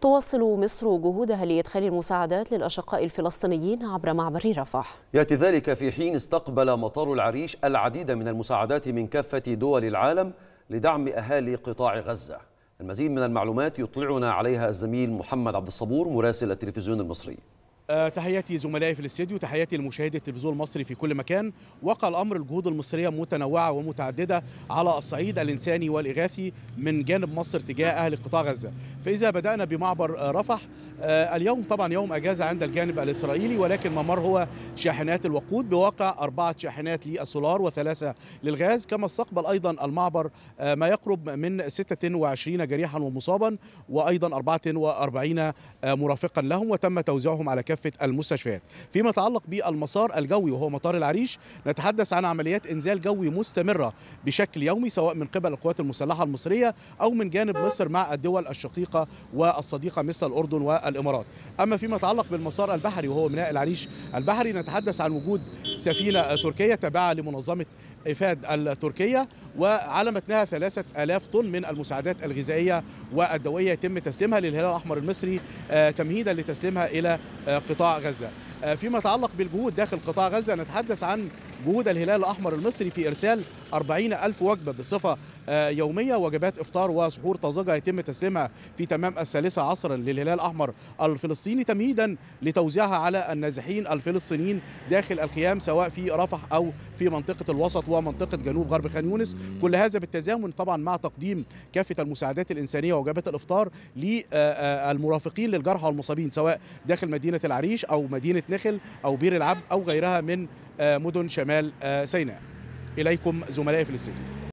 تواصل مصر جهودها لإدخال المساعدات للأشقاء الفلسطينيين عبر معبر رفح يأتي ذلك في حين استقبل مطار العريش العديد من المساعدات من كافة دول العالم لدعم أهالي قطاع غزة المزيد من المعلومات يطلعنا عليها الزميل محمد عبد الصبور مراسل التلفزيون المصري آه، تحياتي زملائي في الاستديو تحياتي لمشاهدي التلفزيون المصري في كل مكان وقع الامر الجهود المصريه متنوعه ومتعدده على الصعيد الانساني والاغاثي من جانب مصر تجاه اهل قطاع غزه فاذا بدانا بمعبر رفح آه، اليوم طبعا يوم اجازه عند الجانب الاسرائيلي ولكن ممر هو شاحنات الوقود بواقع اربعه شاحنات للسولار وثلاثه للغاز كما استقبل ايضا المعبر آه، ما يقرب من 26 جريحا ومصابا وايضا 44 مرافقا لهم وتم توزيعهم على كافه كافه المستشفيات. فيما يتعلق بالمسار الجوي وهو مطار العريش نتحدث عن عمليات انزال جوي مستمره بشكل يومي سواء من قبل القوات المسلحه المصريه او من جانب مصر مع الدول الشقيقه والصديقه مثل الاردن والامارات. اما فيما يتعلق بالمسار البحري وهو ميناء العريش البحري نتحدث عن وجود سفينه تركيه تابعه لمنظمه إفاد التركية وعلى متنها 3000 طن من المساعدات الغذائية والدوية يتم تسليمها للهلال الأحمر المصري آه، تمهيدا لتسليمها إلى آه، قطاع غزة آه، فيما يتعلق بالجهود داخل قطاع غزة نتحدث عن جهود الهلال الأحمر المصري في إرسال 40 ألف وجبة بصفة آه، يومية وجبات إفطار وسحور طازجة يتم تسليمها في تمام الثالثة عصرا للهلال الأحمر الفلسطيني تمهيدا لتوزيعها على النازحين الفلسطينيين داخل الخيام سواء في رفح أو في منطقة الوسط ومنطقة جنوب غرب خان يونس كل هذا بالتزامن طبعا مع تقديم كافة المساعدات الإنسانية وجبات الإفطار للمرافقين آه، آه، للجرحى والمصابين سواء داخل مدينة العريش أو مدينة نخل أو بير العبد أو غيرها من مدن شمال سيناء اليكم زملائي في الاستديو